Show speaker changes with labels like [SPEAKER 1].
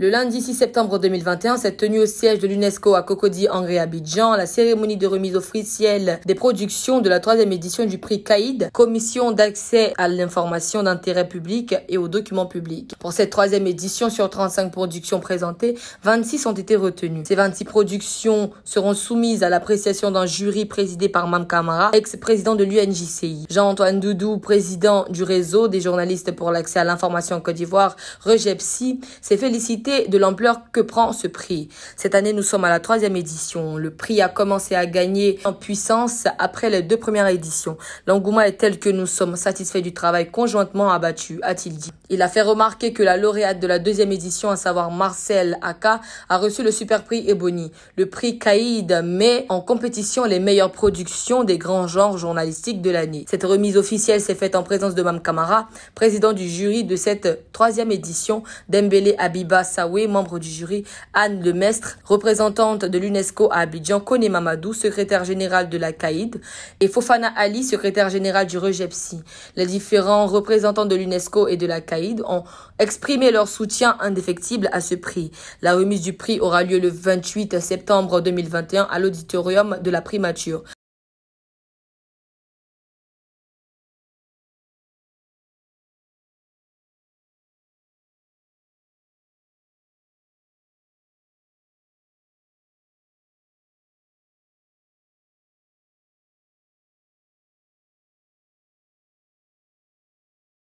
[SPEAKER 1] Le lundi 6 septembre 2021 s'est tenue au siège de l'UNESCO à Cocody, en Abidjan, la cérémonie de remise officielle des productions de la troisième édition du prix CAID, Commission d'accès à l'information d'intérêt public et aux documents publics. Pour cette troisième édition, sur 35 productions présentées, 26 ont été retenues. Ces 26 productions seront soumises à l'appréciation d'un jury présidé par Mam Kamara, ex-président de l'UNJCI. Jean-Antoine Doudou, président du réseau des journalistes pour l'accès à l'information en Côte d'Ivoire, REGEPSI, s'est félicité de l'ampleur que prend ce prix. Cette année, nous sommes à la troisième édition. Le prix a commencé à gagner en puissance après les deux premières éditions. L'engouement est tel que nous sommes satisfaits du travail conjointement abattu, a-t-il dit. Il a fait remarquer que la lauréate de la deuxième édition, à savoir Marcel Aka, a reçu le super prix Ebony. Le prix Kaïd met en compétition les meilleures productions des grands genres journalistiques de l'année. Cette remise officielle s'est faite en présence de Mam Kamara, président du jury de cette troisième édition, Dembélé Abiba membre du jury, Anne Lemestre, représentante de l'UNESCO à Abidjan, Kone Mamadou, secrétaire général de la CAID, et Fofana Ali, secrétaire général du REGEPSI. Les différents représentants de l'UNESCO et de la CAID ont exprimé leur soutien indéfectible à ce prix. La remise du prix aura lieu le 28 septembre 2021 à l'auditorium de la primature.